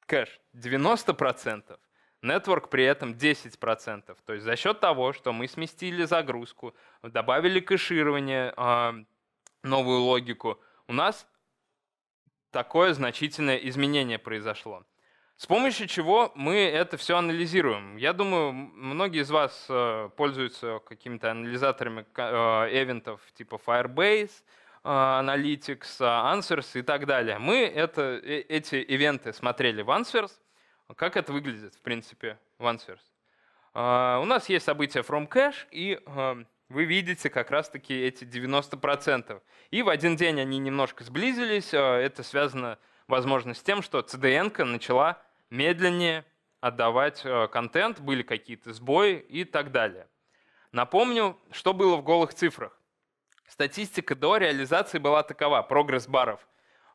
кэш 90%, нетворк при этом 10%. То есть за счет того, что мы сместили загрузку, добавили кэширование, э, новую логику, у нас такое значительное изменение произошло. С помощью чего мы это все анализируем? Я думаю, многие из вас э, пользуются какими-то анализаторами э, эвентов типа Firebase, а, Analytics, а, Answers и так далее. Мы это, э, эти ивенты смотрели в Answers. Как это выглядит, в принципе, в Answers? А, у нас есть события from cache, и вы видите как раз-таки эти 90%. И в один день они немножко сблизились. Это связано, возможно, с тем, что CDN начала медленнее отдавать контент, были какие-то сбои и так далее. Напомню, что было в голых цифрах статистика до реализации была такова. Прогресс баров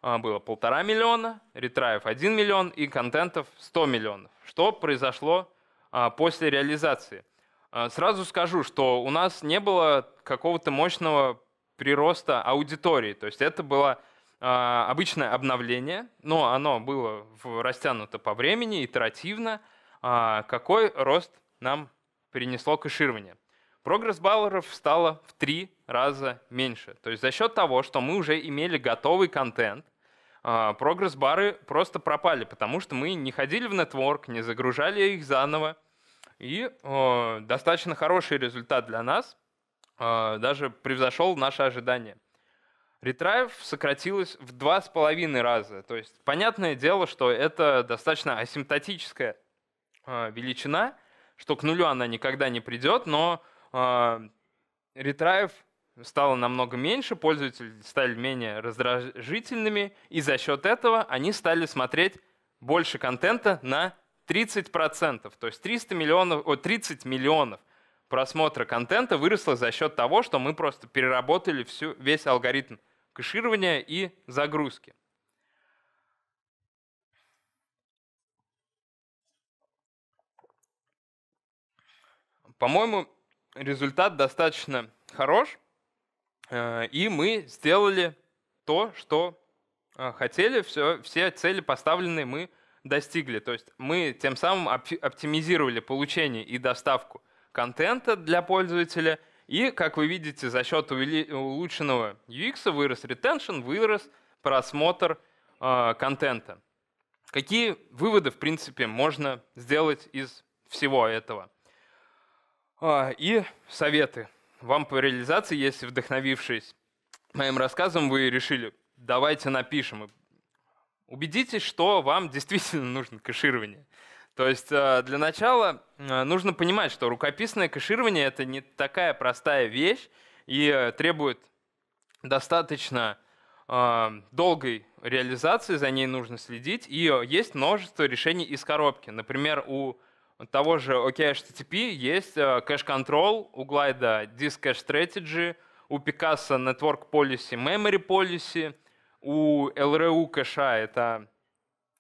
а, было полтора миллиона, ретраев 1 миллион и контентов 100 миллионов. Что произошло а, после реализации? А, сразу скажу, что у нас не было какого-то мощного прироста аудитории. То есть это было обычное обновление, но оно было растянуто по времени, итеративно. Какой рост нам принесло кэширование? Прогресс-баллов стало в три раза меньше. То есть за счет того, что мы уже имели готовый контент, а, прогресс-бары просто пропали, потому что мы не ходили в нетворк, не загружали их заново. И э, достаточно хороший результат для нас, э, даже превзошел наши ожидания. Ретрайв сократилось в два с половиной раза. То есть понятное дело, что это достаточно асимптотическая э, величина, что к нулю она никогда не придет, но а, ретрайв стало намного меньше, пользователи стали менее раздражительными, и за счет этого они стали смотреть больше контента на 30%. То есть 300 миллионов, о, 30 миллионов просмотра контента выросло за счет того, что мы просто переработали всю, весь алгоритм кэширования и загрузки. По-моему, результат достаточно хорош, э, и мы сделали то, что э, хотели, все, все цели поставленные мы достигли. То есть мы тем самым оптимизировали получение и доставку контента для пользователя, и, как вы видите, за счет улучшенного UX вырос ретеншн, вырос просмотр э, контента. Какие выводы, в принципе, можно сделать из всего этого? А, и советы. Вам по реализации, если вдохновившись моим рассказом, вы решили, давайте напишем. Убедитесь, что вам действительно нужно кэширование. То есть а, для начала а, нужно понимать, что рукописное кэширование это не такая простая вещь и требует достаточно долгой реализации, за ней нужно следить. И есть множество решений из коробки. Например, у того же OKH TTP есть э, кэш контрол у Glide Disk Cache Strategy, у Picasso Network Policy, Memory Policy, у LRU кэша это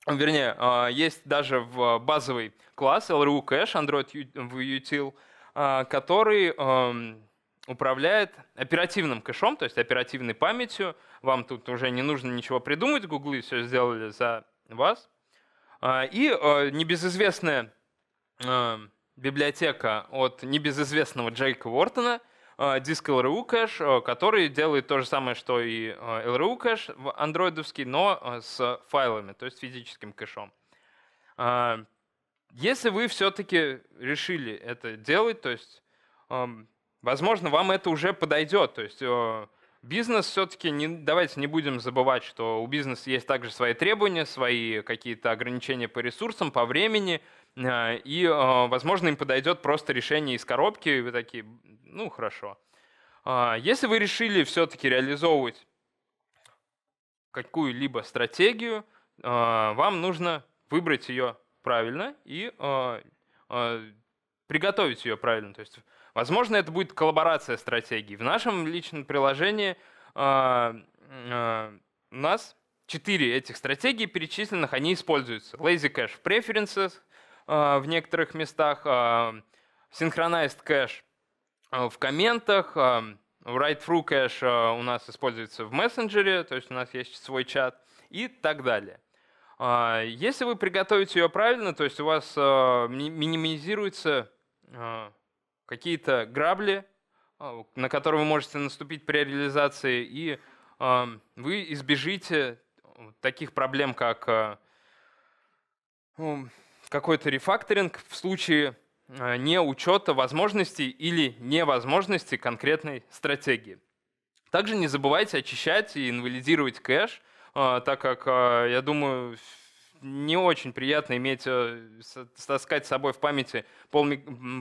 Вернее, э, есть даже в базовый класс LRU кэш Android в Util, э, который эм, управляет оперативным кэшом, то есть оперативной памятью. Вам тут уже не нужно ничего придумать, гуглы все сделали за вас. И небезызвестная Эм, библиотека от небезызвестного Джейка Уортона, э, диск LRU Cache, э, который делает то же самое, что и э, LRU Cache в андроидовский, но э, с файлами, то есть физическим кэшом. Э, если вы все-таки решили это делать, то есть, эм, возможно, вам это уже подойдет, то есть... бизнес все-таки, не, давайте не будем забывать, что у бизнеса есть также свои требования, свои какие-то ограничения по ресурсам, по времени, Э, и, э, возможно, им подойдет просто решение из коробки, и вы такие, ну, хорошо. А, если вы решили все-таки реализовывать какую-либо стратегию, э, вам нужно выбрать ее правильно и приготовить ее правильно. То есть, возможно, это будет коллаборация стратегий. В нашем личном приложении у нас четыре этих стратегии перечисленных, они используются. Lazy Cache в Preferences, а, в некоторых местах, synchronized а, кэш а, в комментах, write-through кэш у нас используется в мессенджере, то есть у нас есть свой чат и так далее. Если вы приготовите ее правильно, то есть у вас минимизируются какие-то грабли, на которые вы можете наступить при реализации, и вы избежите таких проблем, как ну, какой-то рефакторинг в случае э, не учета возможностей или невозможностей конкретной стратегии. Также не забывайте очищать и инвалидировать кэш, э, так как, э, я думаю, не очень приятно иметь, таскать с собой в памяти пол,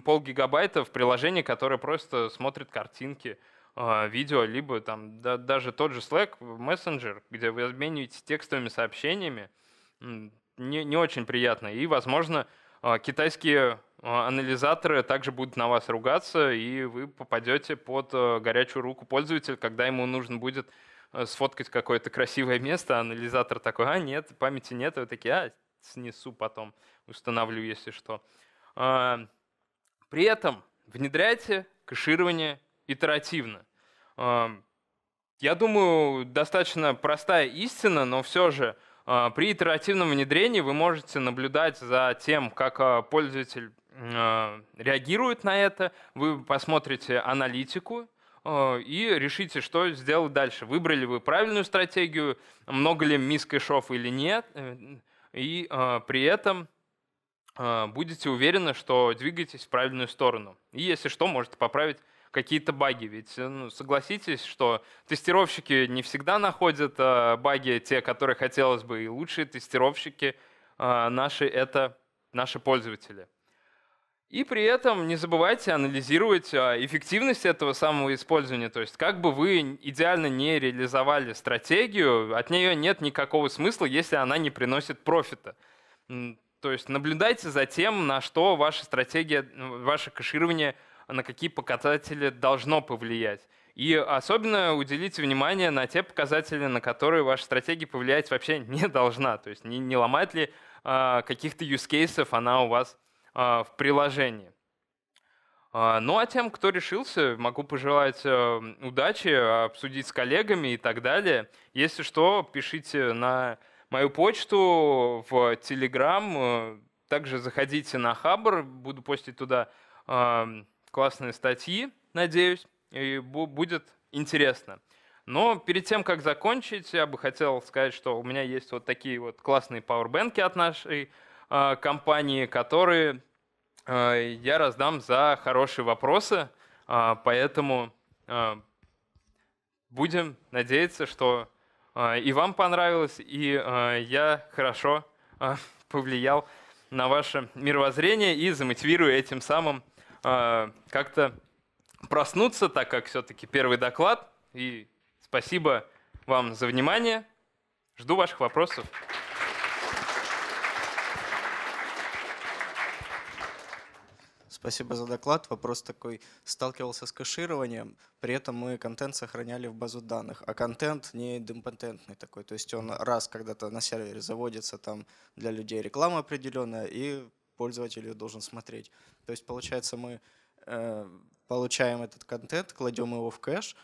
пол гигабайта в приложении, которое просто смотрит картинки, видео, либо там да, даже тот же Slack, мессенджер, где вы обмениваетесь текстовыми сообщениями, не, не очень приятно. И, возможно, а, китайские а, анализаторы также будут на вас ругаться, и вы попадете под а, горячую руку пользователя, когда ему нужно будет сфоткать какое-то красивое место, а анализатор такой, а нет, памяти нет, вы такие, а, снесу потом, установлю, если что. При этом внедряйте кэширование итеративно. Я думаю, достаточно простая истина, но все же – а, при итеративном внедрении вы можете наблюдать за тем, как а, пользователь а, реагирует на это, вы посмотрите аналитику и решите, что сделать дальше. Выбрали вы правильную стратегию, много ли мисс кэшов или нет, э, и при этом будете уверены, что двигаетесь в правильную сторону. И если что, можете поправить какие-то баги. Ведь э, ну, согласитесь, что тестировщики не всегда находят э, баги, те, которые хотелось бы, и лучшие тестировщики э, наши — это наши пользователи. И при этом не забывайте анализировать э, эффективность этого самого использования. То есть как бы вы идеально не реализовали стратегию, от нее нет никакого смысла, если она не приносит профита. То есть наблюдайте за тем, на что ваша стратегия, ваше кэширование – на какие показатели должно повлиять. И особенно уделите внимание на те показатели, на которые ваша стратегия повлиять вообще не должна. То есть не, не ломать ли э, каких-то юзкейсов она у вас э, в приложении. Э, ну а тем, кто решился, могу пожелать э, удачи, обсудить с коллегами и так далее. Если что, пишите на мою почту в Telegram. Также заходите на Хабр, буду постить туда э, классные статьи, надеюсь, и будет интересно. Но перед тем, как закончить, я бы хотел сказать, что у меня есть вот такие вот классные пауэрбэнки от нашей э, компании, которые э, я раздам за хорошие вопросы. Э, поэтому э, будем надеяться, что э, и вам понравилось, и э, я хорошо э, повлиял на ваше мировоззрение и замотивирую этим самым э, как-то проснуться, так как все-таки первый доклад. И спасибо вам за внимание. Жду ваших вопросов. Спасибо за доклад. Вопрос такой. Сталкивался с кэшированием, при этом мы контент сохраняли в базу данных, а контент не демпатентный такой. То есть он раз когда-то на сервере заводится там для людей реклама определенная, и пользователь ее должен смотреть. То есть, получается, мы э, получаем этот контент, кладем его в кэш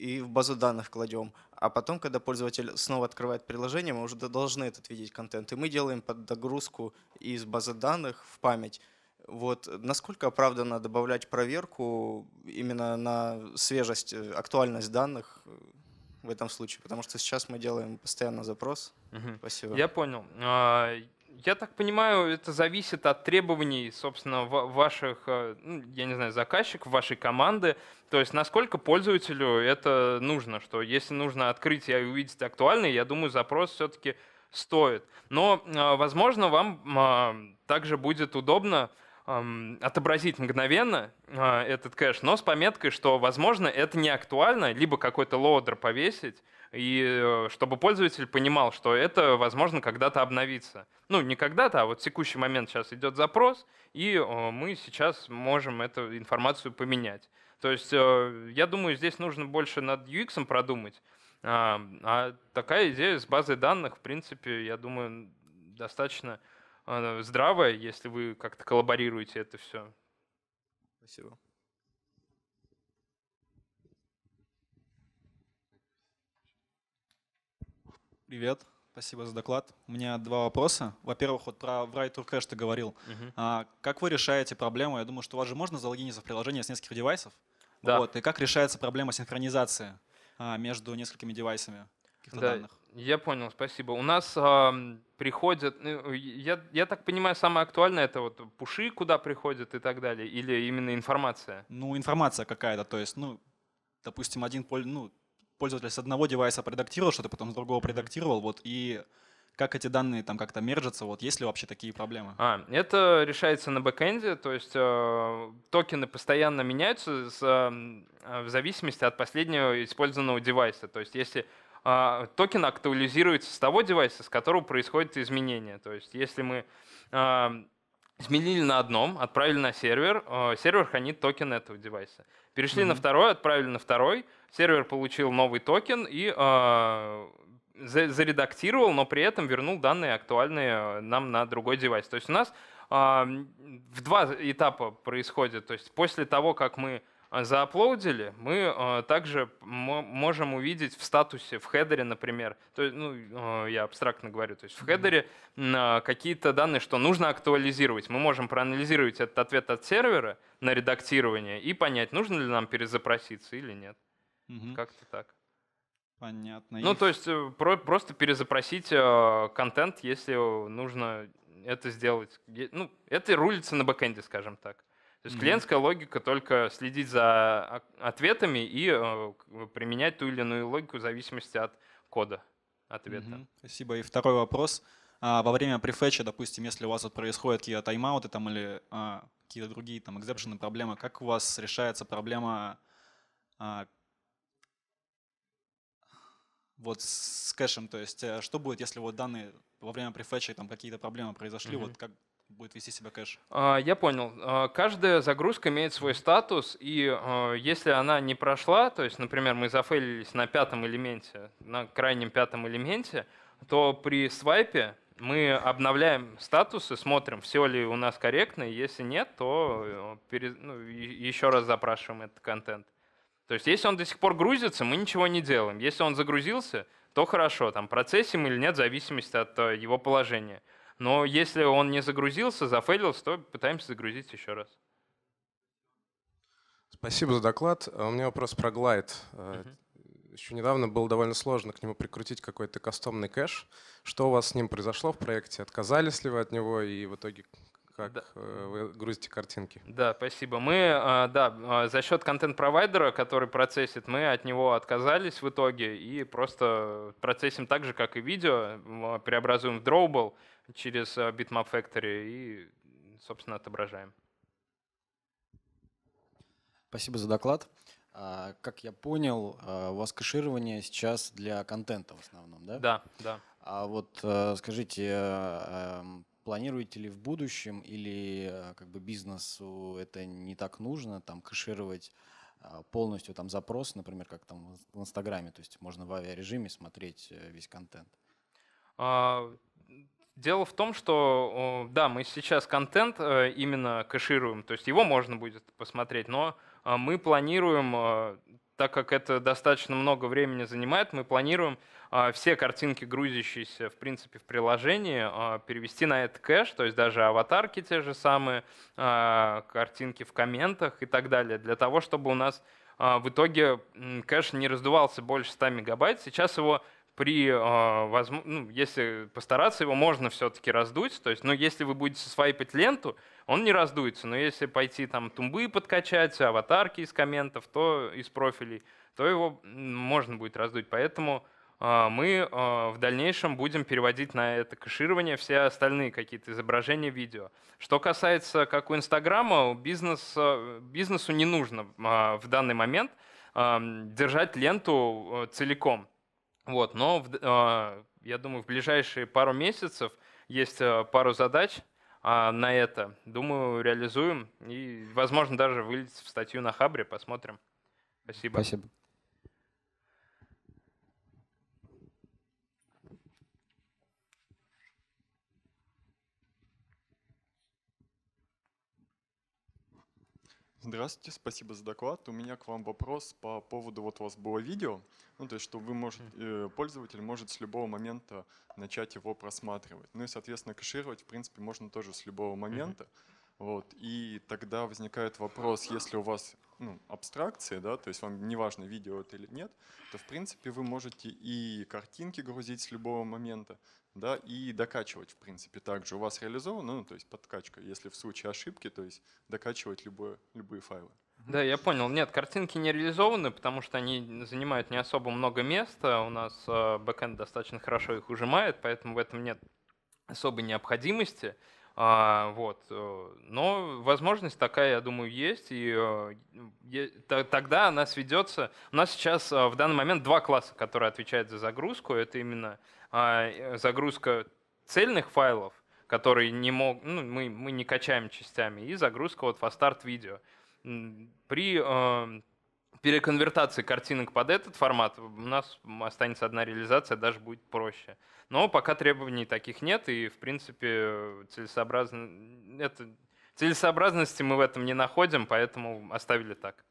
и в базу данных кладем. А потом, когда пользователь снова открывает приложение, мы уже должны этот видеть контент. И мы делаем под догрузку из базы данных в память. Вот. Насколько оправдано добавлять проверку именно на свежесть, э, актуальность данных э, в этом случае? Потому что сейчас мы делаем постоянно запрос. Угу. Спасибо. Я понял. А, я так понимаю, это зависит от требований, собственно, ваших, э, ну, я не знаю, заказчиков, вашей команды. То есть насколько пользователю это нужно, что если нужно открыть и увидеть актуальный, я думаю, запрос все-таки стоит. Но, э, возможно, вам а, также будет удобно отобразить мгновенно э, этот кэш, но с пометкой, что, возможно, это не актуально, либо какой-то лоадер повесить, и э, чтобы пользователь понимал, что это, возможно, когда-то обновиться, Ну, не когда-то, а вот в текущий момент сейчас идет запрос, и э, мы сейчас можем эту информацию поменять. То есть, э, я думаю, здесь нужно больше над UX продумать, а, а такая идея с базой данных, в принципе, я думаю, достаточно здравая, если вы как-то коллаборируете это все. Спасибо. Привет, спасибо за доклад. У меня два вопроса. Во-первых, вот про Write or Crash ты говорил. Угу. А, как вы решаете проблему? Я думаю, что у вас же можно залогиниться в приложение с нескольких девайсов. Да. Вот, и как решается проблема синхронизации а, между несколькими девайсами? да, данных. Я понял, спасибо. У нас э, приходят, ну, я, я так понимаю, самое актуальное это вот пуши, куда приходят и так далее, или именно информация? Ну, информация какая-то, то есть, ну, допустим, один, ну, пользователь с одного девайса предактировал что ты потом с другого предактировал, вот, и как эти данные там как-то мержатся, вот есть ли вообще такие проблемы? А, это решается на бэкэнде, то есть э, токены постоянно меняются с, э, в зависимости от последнего использованного девайса. То есть если э, токен актуализируется с того девайса, с которого происходит изменение, то есть если мы э, изменили на одном, отправили на сервер, э, сервер хранит токен этого девайса. Перешли mm-hmm. на второй, отправили на второй, сервер получил новый токен и э, заредактировал, но при этом вернул данные актуальные э, нам на другой девайс. То есть у нас э, в два этапа происходит. То есть после того, как мы а, зааплоудили мы а, также можем увидеть в статусе, в хедере, например, то, ну, а, я абстрактно говорю, то есть в хедере какие-то данные, что нужно актуализировать. Мы можем проанализировать этот ответ от сервера на редактирование и понять, нужно ли нам перезапроситься или нет. Угу. Как-то так. Понятно. Ну, то есть э, про просто перезапросить э, контент, если э, нужно это сделать. Ну, это рулится на бэкэнде, скажем так. То есть mm-hmm. клиентская логика только следить за ответами и э, применять ту или иную логику в зависимости от кода ответа. Mm-hmm. Спасибо. И второй вопрос. А, во время префетча, допустим, если у вас вот происходят какие-то тайм-ауты там, или а, какие-то другие там экзепшены, проблемы, как у вас решается проблема а, вот с кэшем, то есть э, что будет, если вот данные во время префетча там какие-то проблемы произошли, mm-hmm. вот как будет вести себя кэш? А, я понял. А, каждая загрузка имеет свой статус, и а, если она не прошла, то есть, например, мы зафейлились на пятом элементе, на крайнем пятом элементе, то при свайпе мы обновляем статус и смотрим, все ли у нас корректно, и если нет, то э, ну, еще раз запрашиваем этот контент. То есть если он до сих пор грузится, мы ничего не делаем. Если он загрузился, то хорошо, там процессим или нет, в зависимости от э, его положения. Но если он не загрузился, зафейлился, то пытаемся загрузить еще раз. Спасибо за доклад. А у меня вопрос про Glide. Uh-huh. Еще недавно было довольно сложно к нему прикрутить какой-то кастомный кэш. Что у вас с ним произошло в проекте? Отказались ли вы от него и в итоге как да. Э, вы грузите картинки. Да, спасибо. Мы, а, да, а, за счет контент-провайдера, который процессит, мы от него отказались в итоге и просто процессим так же, как и видео, а, преобразуем в Drawable через Bitmap Factory и, собственно, отображаем. Спасибо за доклад. Как я понял, у вас кэширование сейчас для контента в основном, да? Да, да. А вот э, скажите, э, эм, планируете ли в будущем или э, как бы бизнесу это не так нужно, там, кэшировать а, полностью там запрос, например, как там в Инстаграме, то есть можно в авиарежиме смотреть э, весь контент? А... Дело в том, что да, мы сейчас контент э, именно кэшируем, то есть его можно будет посмотреть, но а, мы планируем а, так как это достаточно много времени занимает, мы планируем а, все картинки, грузящиеся, в принципе, в приложении, а, перевести на этот кэш, то есть даже аватарки те же самые, а, картинки в комментах и так далее, для того, чтобы у нас в итоге кэш не раздувался больше 100 мегабайт. Сейчас его при, а, возможно, ну, если постараться, его можно все-таки раздуть. То есть, ну, если вы будете свайпать ленту, он не раздуется. Но если пойти там тумбы подкачать, аватарки из комментов, то из профилей, то его можно будет раздуть. Поэтому а, мы а, в дальнейшем будем переводить на это кэширование все остальные какие-то изображения, видео. Что касается, как у Инстаграма, бизнес, бизнесу не нужно в данный момент держать ленту целиком. Вот, но в, а, я думаю, в ближайшие пару месяцев есть э, пару задач а, на это. Думаю, реализуем и, возможно, даже вылезет в статью на Хабре, посмотрим. Спасибо. Спасибо. Здравствуйте, спасибо за доклад. У меня к вам вопрос по поводу, вот у вас было видео, ну то есть, что вы можете, э, пользователь может с любого момента начать его просматривать. Ну и, соответственно, кэшировать, в принципе, можно тоже с любого момента. Вот, и тогда возникает вопрос, если у вас ну, абстракции, да, то есть вам не важно, видео это или нет, то в принципе вы можете и картинки грузить с любого момента, да, и докачивать в принципе также. У вас реализовано, ну, то есть подкачка, если в случае ошибки, то есть докачивать любое, любые файлы. Да, я понял. Нет, картинки не реализованы, потому что они занимают не особо много места. У нас э, бэкэнд достаточно хорошо их ужимает, поэтому в этом нет особой необходимости. А, вот. Э, но возможность такая, я думаю, есть. И, и э, тогда она сведется. У нас сейчас э, в данный момент два класса, которые отвечают за загрузку. Это именно а, загрузка цельных файлов, которые не мог, ну, мы, мы не качаем частями, и загрузка вот фастарт видео. При эм, переконвертации картинок под этот формат у нас останется одна реализация, даже будет проще. Но пока требований таких нет, и, в принципе, целесообразно... это... целесообразности мы в этом не находим, поэтому оставили так.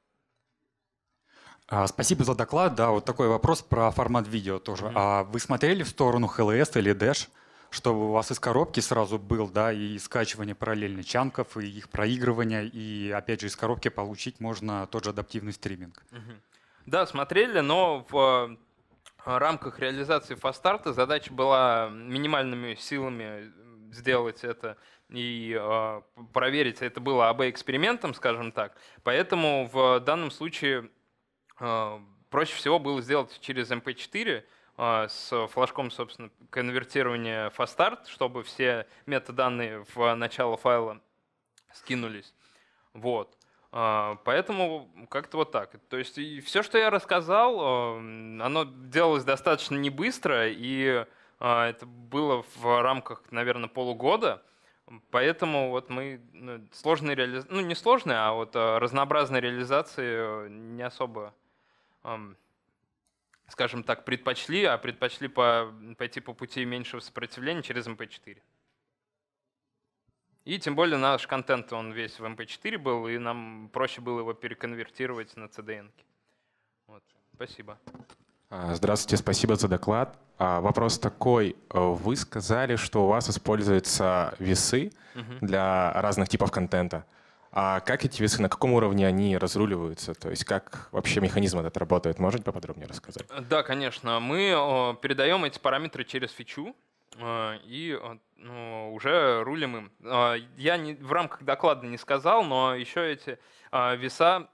А, спасибо за доклад. Да, вот такой вопрос про формат видео тоже. Mm-hmm. А вы смотрели в сторону HLS или Dash? чтобы у вас из коробки сразу был, да, и скачивание параллельно чанков, и их проигрывание, и, опять же, из коробки получить можно тот же адаптивный стриминг. Да, смотрели, но в э, рамках реализации фастарта задача была минимальными силами сделать это и э, проверить, это было АБ-экспериментом, скажем так. Поэтому в данном случае э, проще всего было сделать через MP4, а, с флажком, собственно, конвертирования фастарт, чтобы все метаданные в начало файла скинулись. Вот. А, поэтому как-то вот так. То есть и все, что я рассказал, а, оно делалось достаточно не быстро, и это было в рамках, наверное, полугода. Поэтому вот мы ну, сложные реализации, ну не сложные, а вот разнообразные реализации э, не особо скажем так, предпочли, а предпочли по, пойти по пути меньшего сопротивления через MP4. И тем более наш контент, он весь в MP4 был, и нам проще было его переконвертировать на CDN. Вот. Спасибо. А, здравствуйте, спасибо за доклад. А, вопрос такой. Вы сказали, что у вас используются весы угу. для разных типов контента. Угу. А как эти весы, на каком уровне они разруливаются? То есть как вообще механизм этот работает? Можете поподробнее рассказать? Да, конечно. Мы передаем эти параметры через фичу э, и ну, уже рулим им. Э, я не, в рамках доклада не сказал, но еще эти э, веса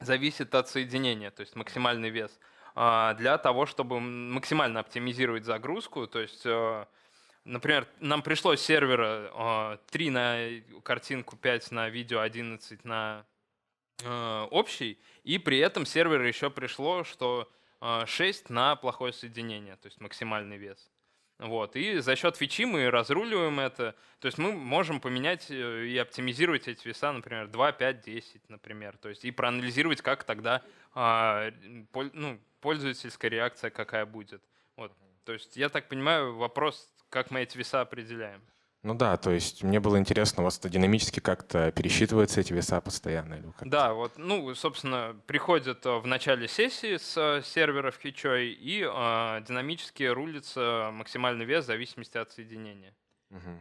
зависят от соединения, то есть максимальный вес для того, чтобы максимально оптимизировать загрузку, то есть Например, нам пришло сервера 3 а, на картинку, 5 на видео, 11 на а, общий, и при этом сервер еще пришло, что 6 а, на плохое соединение, то есть максимальный вес. Вот. И за счет фичи мы разруливаем это. То есть мы можем поменять э, и оптимизировать эти веса, например, 2, 5, 10, например. То есть и проанализировать, как тогда ну, пользовательская реакция какая будет. Вот. То есть я так понимаю, вопрос как мы эти веса определяем. Ну да, то есть мне было интересно, у вас это динамически как-то пересчитываются эти веса постоянно? Или как -то? да, вот, ну, собственно, приходят э, в начале сессии с э, серверов в Хичой и э, динамически рулится максимальный вес в зависимости от соединения. Угу.